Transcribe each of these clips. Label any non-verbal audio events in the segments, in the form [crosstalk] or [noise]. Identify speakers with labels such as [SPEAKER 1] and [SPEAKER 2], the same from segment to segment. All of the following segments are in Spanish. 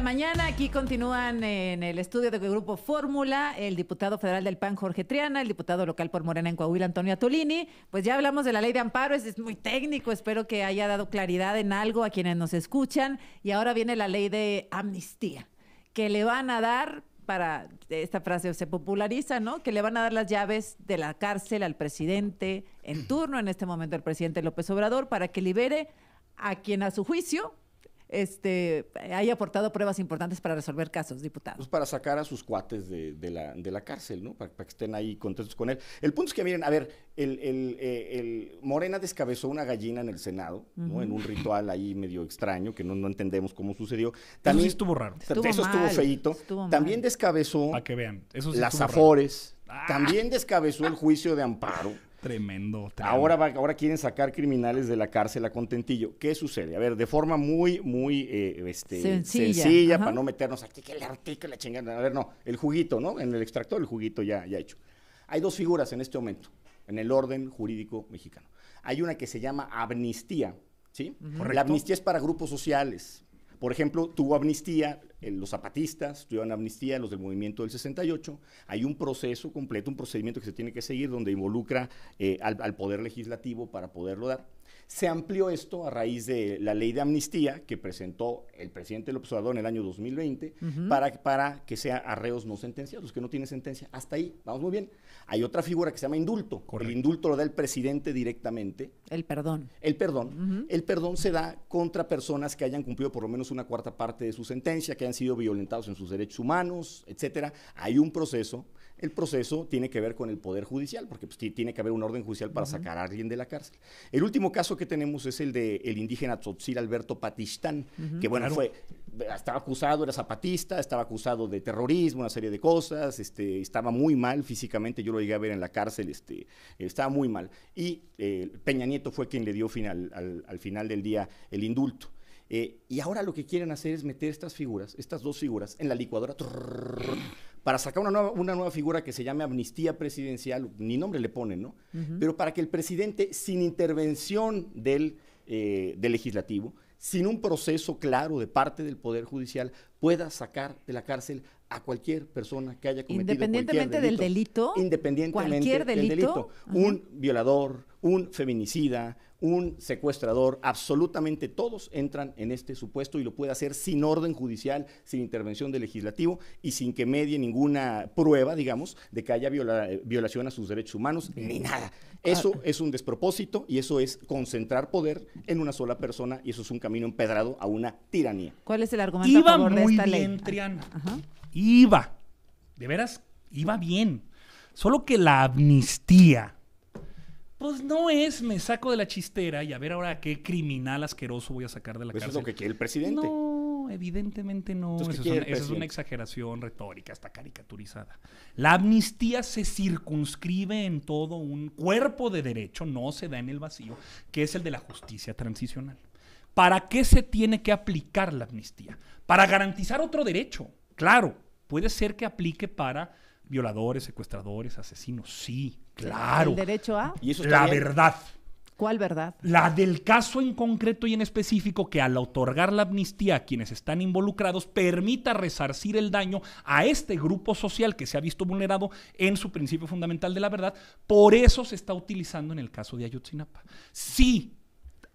[SPEAKER 1] mañana. Aquí continúan en el estudio de Grupo Fórmula el diputado federal del PAN, Jorge Triana, el diputado local por Morena en Coahuila, Antonio Atolini. Pues ya hablamos de la ley de amparo, es, es muy técnico, espero que haya dado claridad en algo a quienes nos escuchan. Y ahora viene la ley de amnistía, que le van a dar para, esta frase se populariza, ¿no? Que le van a dar las llaves de la cárcel al presidente en turno, en este momento el presidente López Obrador, para que libere a quien a su juicio este, haya aportado pruebas importantes para resolver casos, diputado. Pues
[SPEAKER 2] para sacar a sus cuates de, la, cárcel, ¿no? Para, que estén ahí contentos con él. El punto es que, miren, a ver, el, eh, Morena descabezó una gallina en el Senado, En un ritual ahí medio extraño, que no, entendemos cómo sucedió. También, eso estuvo raro. eso estuvo feito. También descabezó... que vean. las Afores. Ah. También descabezó el juicio de amparo.
[SPEAKER 3] Tremendo, Ahora,
[SPEAKER 2] ahora quieren sacar criminales de la cárcel a contentillo. ¿Qué sucede? A ver, de forma muy, muy eh, este, sencilla, para no meternos aquí que el artículo, la chingada. A ver, no, el juguito, ¿no? En el extractor, el juguito ya, ya hecho. Hay dos figuras en este momento, en el orden jurídico mexicano. Hay una que se llama amnistía, ¿sí? La amnistía es para grupos sociales, por ejemplo, tuvo amnistía, los zapatistas tuvieron amnistía, los del movimiento del 68. Hay un proceso completo, un procedimiento que se tiene que seguir donde involucra eh, al, poder legislativo para poderlo dar. Se amplió esto a raíz de la ley de amnistía que presentó el presidente López Obrador en el año 2020 para, que sean arreos no sentenciados, que no tienen sentencia. Hasta ahí, vamos muy bien. Hay otra figura que se llama indulto. El indulto lo da el presidente directamente el perdón. El perdón. El perdón se da contra personas que hayan cumplido por lo menos una cuarta parte de su sentencia, que hayan sido violentados en sus derechos humanos, etcétera. Hay un proceso. El proceso tiene que ver con el Poder Judicial, porque pues, tiene que haber un orden judicial para sacar a alguien de la cárcel. El último caso que tenemos es el del indígena Tzotzil Alberto Patistán, que bueno, fue estaba acusado, era zapatista, estaba acusado de terrorismo, una serie de cosas, este, estaba muy mal físicamente, yo lo llegué a ver en la cárcel, este, estaba muy mal. Y eh, Peña Nieto fue quien le dio final, al, final del día el indulto. Eh, y ahora lo que quieren hacer es meter estas figuras, estas dos figuras, en la licuadora para sacar una nueva, figura que se llame amnistía presidencial, ni nombre le ponen, ¿no? Pero para que el presidente, sin intervención del eh, legislativo, sin un proceso claro de parte del Poder Judicial, pueda sacar de la cárcel a cualquier persona que haya cometido independientemente delito, del delito, independientemente delito, del delito, un violador, un feminicida, un secuestrador, absolutamente todos entran en este supuesto y lo puede hacer sin orden judicial, sin intervención del legislativo y sin que medie ninguna prueba, digamos, de que haya violación a sus derechos humanos ni nada. Ah. Eso es un despropósito y eso es concentrar poder en una sola persona y eso es un camino empedrado a una tiranía. ¿Cuál es
[SPEAKER 1] el
[SPEAKER 3] argumento a favor de esta ah, Iba, de veras, iba bien. Solo que la amnistía pues no es me saco de la chistera y a ver ahora qué criminal asqueroso voy a sacar de la cárcel. Eso pues es lo que quiere el presidente. No, evidentemente no. Eso es, una, es, una, exageración retórica, está caricaturizada. La amnistía se circunscribe en todo un cuerpo de derecho, no se da en el vacío, que es el de la justicia transicional. ¿Para qué se tiene que aplicar la amnistía? Para garantizar otro derecho. Claro, puede ser que aplique para violadores, secuestradores, asesinos. Sí, claro. El derecho
[SPEAKER 1] a. la verdad. ¿Cuál
[SPEAKER 3] verdad? La del caso en concreto y en específico que al otorgar la amnistía a quienes están involucrados permita resarcir el daño a este grupo social que se ha visto vulnerado en su principio fundamental de la verdad. Por eso se está utilizando en el caso de Ayotzinapa. Sí,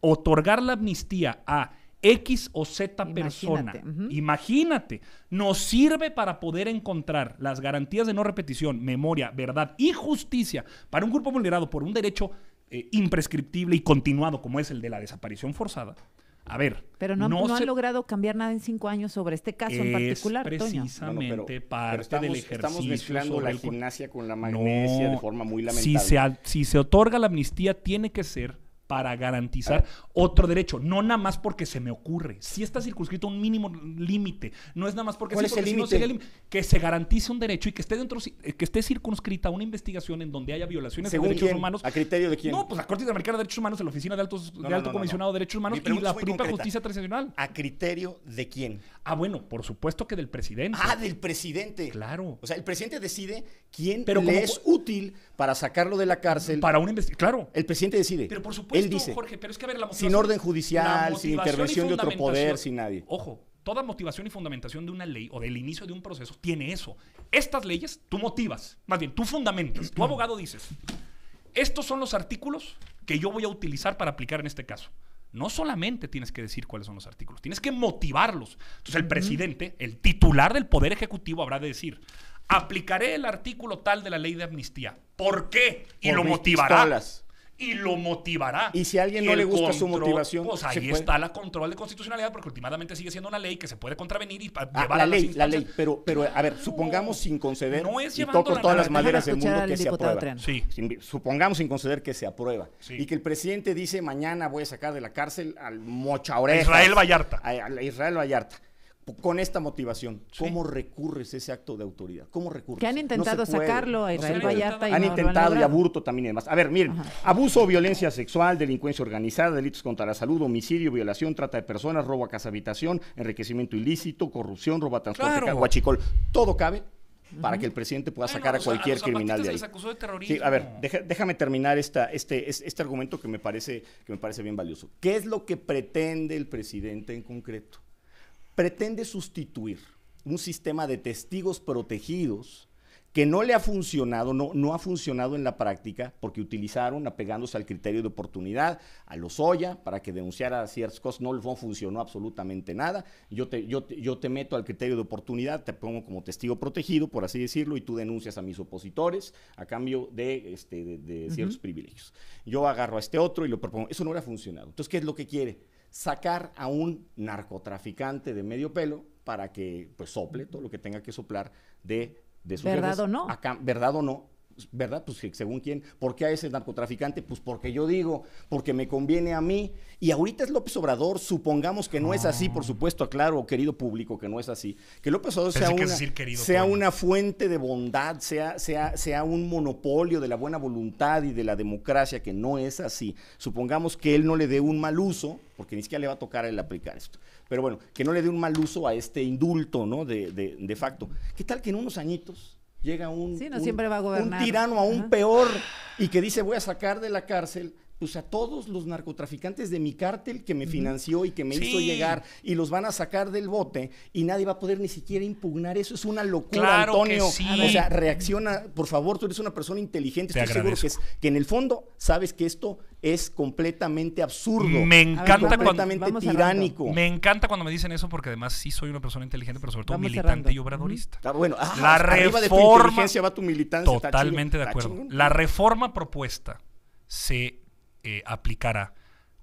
[SPEAKER 3] otorgar la amnistía a X o Z persona. Imagínate, Nos sirve para poder encontrar las garantías de no repetición, memoria, verdad y justicia para un grupo vulnerado por un derecho eh, imprescriptible y continuado como es el de la desaparición forzada. A ver. Pero no, han
[SPEAKER 1] logrado cambiar nada en cinco años sobre este caso en particular. Precisamente
[SPEAKER 3] parte estamos, del ejercicio. mezclando la
[SPEAKER 2] gimnasia con
[SPEAKER 3] la magnesia de forma muy lamentable. si se otorga la amnistía, tiene que ser para garantizar otro derecho. No nada más porque se me ocurre. Si está circunscrito un mínimo límite. No es nada más porque, ¿Cuál es el límite? que se garantice un derecho y que esté dentro, que esté circunscrita una investigación en donde haya violaciones de derechos humanos. ¿A
[SPEAKER 2] criterio de quién? No,
[SPEAKER 3] pues la Corte Interamericana de Derechos Humanos, la Oficina de, Alto Comisionado de Derechos Humanos y la propia Justicia Transicional. ¿A criterio de quién? Ah, bueno, por supuesto que del presidente. Ah, del presidente. Claro. O sea, el presidente decide
[SPEAKER 2] quién pero le es útil para sacarlo de la cárcel. Para un investigador, claro. El presidente decide. Pero por supuesto, Él dice, Jorge,
[SPEAKER 3] pero es que a la motivación... Sin orden judicial, sin intervención de otro poder, sin nadie. Ojo, toda motivación y fundamentación de una ley o del inicio de un proceso tiene eso. Estas leyes tú motivas, más bien, tú fundamentas, tu abogado dices, estos son los artículos que yo voy a utilizar para aplicar en este caso. No solamente tienes que decir cuáles son los artículos, tienes que motivarlos. Entonces el presidente, el titular del Poder Ejecutivo, habrá de decir, aplicaré el artículo tal de la ley de amnistía. ¿Por qué? Y lo motivará. Y lo motivará. Y si a alguien no le gusta su motivación. Pues ahí está la control de constitucionalidad, porque últimamente sigue siendo una ley que se puede contravenir y ah, llevar la ley,
[SPEAKER 2] la ley. Pero, pero a ver, supongamos sin conceder. No es y toco la todas las maderas del mundo que se Supongamos sin conceder que se aprueba. Y que el presidente dice: Mañana voy a sacar de la cárcel al mocha Israel Vallarta. a Israel Vallarta con esta motivación, ¿cómo recurres ese acto de autoridad? ¿Cómo recurres? Que han intentado sacarlo a Israel Vallarta y Han intentado y aburto también y demás. A ver, miren, abuso, violencia sexual, delincuencia organizada, delitos contra la salud, homicidio, violación, trata de personas, robo a casa habitación, enriquecimiento ilícito, corrupción, robo a transporte, guachicol, todo cabe para que el presidente pueda sacar a cualquier criminal de
[SPEAKER 3] ahí. a ver,
[SPEAKER 2] déjame terminar esta, este, este argumento que me, parece, que me parece bien valioso. ¿Qué es lo que pretende el presidente en concreto? pretende sustituir un sistema de testigos protegidos que no le ha funcionado, no, no ha funcionado en la práctica, porque utilizaron, apegándose al criterio de oportunidad, a los oya para que denunciara ciertas cosas, no, funcionó absolutamente nada. Yo te, yo, yo te meto al criterio de oportunidad, te pongo como testigo protegido, por así decirlo, y tú denuncias a mis opositores a cambio de, este, de, ciertos privilegios. Yo agarro a este otro y lo propongo. Eso no le ha funcionado. Entonces, ¿qué es lo que quiere? sacar a un narcotraficante de medio pelo para que pues sople todo lo que tenga que soplar de, de sus ¿Verdad o no? ¿Verdad o no? ¿verdad? Pues según quién, ¿por qué a ese narcotraficante? Pues porque yo digo, porque me conviene a mí. Y ahorita es López Obrador, supongamos que no es así, por ah. supuesto, aclaro, querido público, que no es así. Que López Obrador sea, una, fuente de bondad, sea, sea, sea un monopolio de la buena voluntad y de la democracia, que no es así. Supongamos que él no le dé un mal uso, porque ni siquiera le va a tocar el aplicar esto. Pero bueno, que no le dé un mal uso a este indulto, ¿no? De, de facto. ¿Qué tal que en unos añitos llega un, a un tirano aún peor y que dice voy a sacar de la cárcel o pues, sea, todos los narcotraficantes de mi cártel que me financió y que me hizo llegar y los van a sacar del bote y nadie va a poder ni siquiera impugnar eso. Es una locura, claro Antonio. Que sí. O sea, reacciona, por favor, tú eres una persona inteligente, estoy seguro que, en el fondo sabes que esto es completamente absurdo. Me encanta cuando... completamente tiránico. Me
[SPEAKER 3] encanta cuando me dicen eso porque además sí soy una persona inteligente, pero sobre todo militante y obradorista. Ah, bueno, ah, la reforma de tu inteligencia va tu militancia. Totalmente de acuerdo. La reforma propuesta se eh, aplicará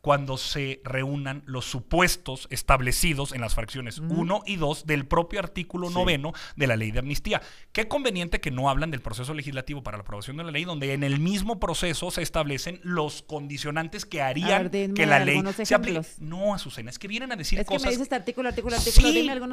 [SPEAKER 3] cuando se reúnan los supuestos establecidos en las fracciones 1 y 2 del propio artículo 9 noveno de la ley de amnistía. Qué conveniente que no hablan del proceso legislativo para la aprobación de la ley, donde en el mismo proceso se establecen los condicionantes que harían que la ley se aplique. No, Azucena, es que vienen a decir es que cosas. Me este artículo, artículo,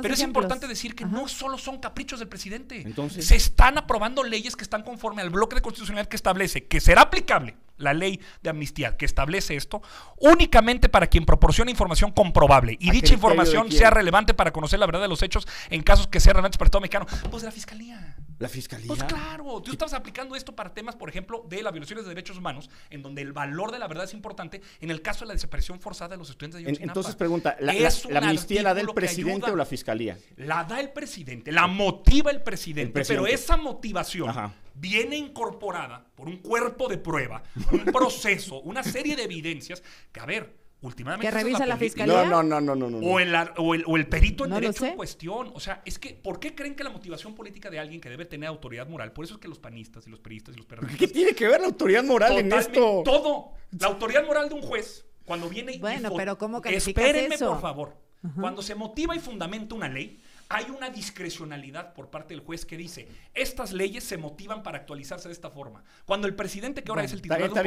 [SPEAKER 3] pero es importante decir que no solo son caprichos del presidente. Entonces, se están aprobando leyes que están conforme al bloque de constitucional que establece que será aplicable la ley de amnistía que establece esto, únicamente para quien proporciona información comprobable y dicha información sea relevante para conocer la verdad de los hechos en casos que sean relevantes para todo mexicano, pues la Fiscalía. La pues fiscalía. Pues claro, tú estás aplicando esto para temas, por ejemplo, de las violaciones de derechos humanos, en donde el valor de la verdad es importante, en el caso de la desaparición forzada de los estudiantes de Entonces pregunta, ¿la, la, la amnistía la da el presidente o la fiscalía? La da el presidente, la motiva el presidente, pero esa motivación viene incorporada por un cuerpo de prueba, un proceso, una serie de evidencias que, a ver, últimamente. ¿Que revisa la, fiscalía? No, no, no, no, no. O, el, perito en derecho en cuestión. O sea, es que, ¿por qué creen que la motivación política de alguien que debe tener autoridad moral? Por eso es que los panistas y los periodistas y los perros... ¿Qué tiene
[SPEAKER 2] que ver la autoridad moral en esto? Todo.
[SPEAKER 3] La autoridad moral de un juez, cuando viene. Bueno, pero ¿cómo que Espérenme, por favor. Cuando se motiva y fundamenta una ley, hay una discrecionalidad por parte del juez que dice, estas leyes se motivan para actualizarse de esta forma. Cuando el presidente, que ahora es el titular no,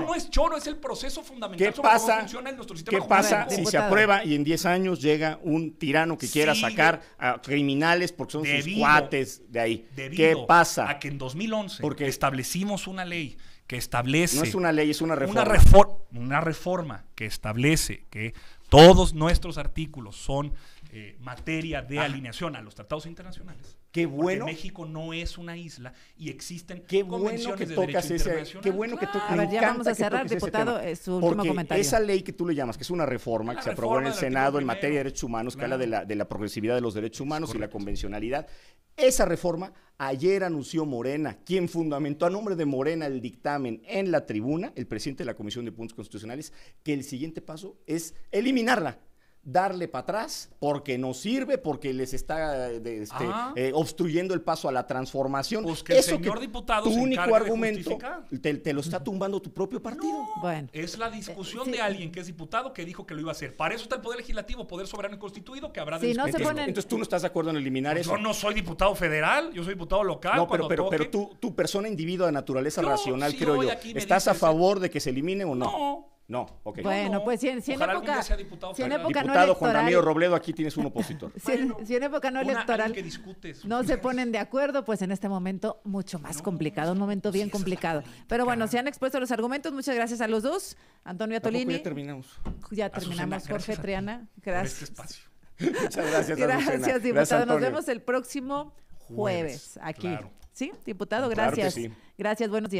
[SPEAKER 3] no es choro, es el proceso fundamental ¿Qué pasa, funciona nuestro sistema ¿Qué pasa si se aprueba
[SPEAKER 2] y en 10 años llega un tirano que quiera sacar a criminales porque son sus cuates de ahí? ¿Qué pasa?
[SPEAKER 3] A que en 2011 porque establecimos una ley que establece... No es una ley, es una reforma. una reforma que establece que todos nuestros artículos son eh, materia de alineación a los tratados internacionales. Qué bueno. México no es una isla y existen qué bueno convenciones de derecho Qué bueno que A ver, ya vamos a cerrar, diputado, su último comentario. Esa
[SPEAKER 2] ley que tú le llamas, que es una reforma ah, que se aprobó en el Senado en materia de derechos humanos, que habla de la, de la progresividad de los derechos humanos y la convencionalidad, esa reforma ayer anunció Morena, quien fundamentó a nombre de Morena el dictamen en la tribuna, el presidente de la Comisión de Puntos Constitucionales, que el siguiente paso es eliminarla darle para atrás porque no sirve, porque les está este, eh, obstruyendo el paso a la transformación. Pues que el diputado único argumento te, lo está tumbando tu propio partido.
[SPEAKER 3] Es la eh, discusión de alguien que es diputado que dijo que lo iba a hacer. Para eso está el Poder Legislativo, Poder Soberano y Constituido, que habrá de entonces, tú no estás de acuerdo en eliminar pues eso. Yo no soy diputado federal, yo soy diputado local. No, pero, pero, pero
[SPEAKER 2] tú, tu persona individua de naturaleza racional, creo yo, ¿estás a favor de que se elimine o no? No. No, ok. Bueno,
[SPEAKER 1] pues si en, en época. diputado si en época no Juan Ramiro
[SPEAKER 2] Robledo, aquí tienes un opositor. [laughs] si,
[SPEAKER 1] en, época no electoral. no se ponen de acuerdo, pues en este momento mucho más complicado, un momento bien complicado. Pero bueno, se han expuesto los argumentos. Muchas gracias a los dos. Antonio Atolini. Ya terminamos. Ya terminamos, Jorge Triana. Gracias. Este Muchas [laughs] gracias. Gracias, diputado. Nos vemos el próximo jueves, aquí. ¿Sí? Diputado, gracias. Gracias, buenos días.